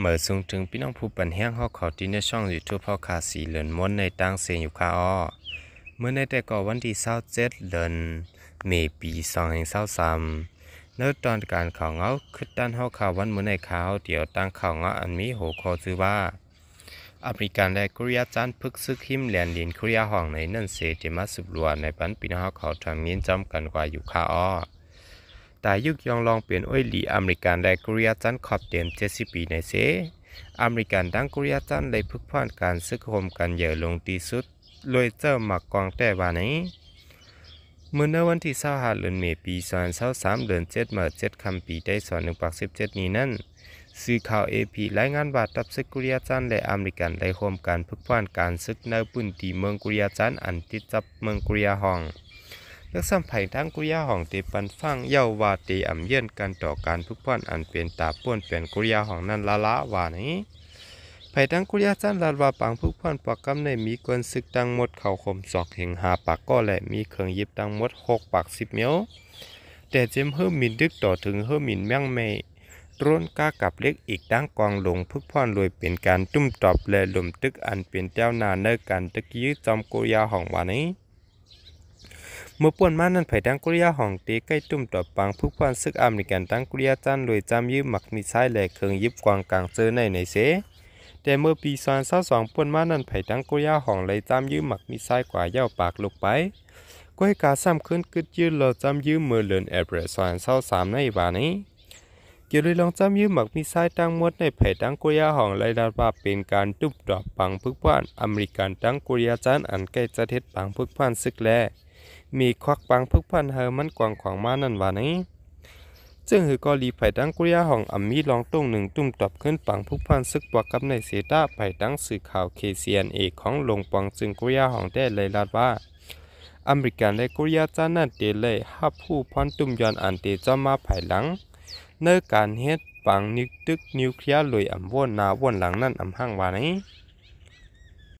เมื่อส่งถึงพี่น้องผู้ปันแห้งข้อขอที่ในช่องยูทูบพ่อคาสีเหลือนม้นในตั้งเซนอยู่คาอ้อเมื่อในแต่ก่อวันที่เศร้าเจ็ดเดือนเมปีสองแห่งเศร้าสามเนื้อตอนการข่าวเงาขึ้นด้านข้ข่าววันเมื่อในข่าวเดี๋ยวตั้งข่าวเงาอันมีโหคอชื่อว่าอเมริกันและกุริยาจันพึกซึกหิมแลนดินกุริยาห้องในนั่นเสจิมาสุบลัวในปันปีน้อเขาทำเงินจำกันกว่าอยู่คาอ้อตายุกยองลองเปลี่ยนอ้อยหลีอเมริกัน และกุรียจันขอบเต็มเจสิปีในเซ อเมริกันดังกุรียจันเลยพึกพ่านการซึกโฮมกันเยอะลงตีสุดโอยเจ้าหมักกองแต่วานี้เมื่อในวันที่2าเดือนเมษสอนปี2 0า3เดือน7เมื่อดคำปีได้สอนหนึ่งปักเสบจ็ดนี้นั่นสื่อข่าวเอพีรายงานว่าตับซึกกุริยาจันและอเมริกันได้โฮมการพึกพ่านการซึกในปื่นตีเมืองกุริยาจันอันติดจับเมืองกุริยาฮองนักสัมไผ่ทั้งกุยาห้องตีปันฟังเยาวาตีอ่ำเยื่นกันต่อการพึกพ่อนอันเปลี่ยนตาป้วนเปลี่ยนกุยาห้องนั้นละละวานี้ ไผ่ทั้งกุยาจันลาดว่าปังพึกพ่อนปากกำในมีกวนซึกดังหมดเข่าคมศอกเหงหาปากก็และมีเครื่องยิบดังหมดหกปากสิบเมียว แต่เจมเฮิมมินดึกต่อถึงเฮิมมินแมงเมยร้นก้ากับเล็กอีกดั้งกองลงพึกพ่อนรวยเป็นการตุ้มตอบและหลุมตึกอันเป็นเจ้านาเนอการตะกี้จอมกุยาห้องวานี้เมื่อป่วนมานั่นไผ่ดังกุริยาห้องตีใกล้ตุ่มต่อปังผู้พันซึกอเมริกันดังกุริยาจันรวยจำยืมหมักมีสัยแหลกเคืองยิบกวางกลางเจอในในเส แต่เมื่อปีซอนเศร้าสองป่วนมานั่นไผ่ดังกุริยาห้องเลยจำยืมหมักมีสัยกว่าเย้าปากลงไปก้อยกาซ้ำขึ้นกึดยืนเราจำยืมมือเลือนแอบเรซอนเศร้าสามในวานี้ เกี่ยวยลองจำยืมหมักมีไซตั้งมดในแผยตั้งกุยาห้องไลดาบ่าเป็นการตุบดอกปังพึกพ่านอเมริกันตั้งกุยาจันอันใกล้จะเทศปังพึกพ่านซึกแลมีควักปังพึกพันเฮอมันกว่างขวางมานั่นว่านี้จึงหือกอลีไผ่ดังกุยาห้องอัมมีลองตุ้งหนึ่งตุ้มตอบขึ้นปังพึกพันซึกปวกกับในเสต้าไผ่ดังสื่อข่าวเคเซียนเอของลงปังจึงกุยาห้องได้เลยลาดว่าอเมริกันและกุยาจ้านั่นเตเลยฮับผู้พอนตุ้มยอนอันเตจ้ามาไผ่หลังเนื้อการเฮ็ดปังนิวตึกนิวเคลียร์ลอยอัมว่นนาว่นหลังนั่นอัมห้างว่านี้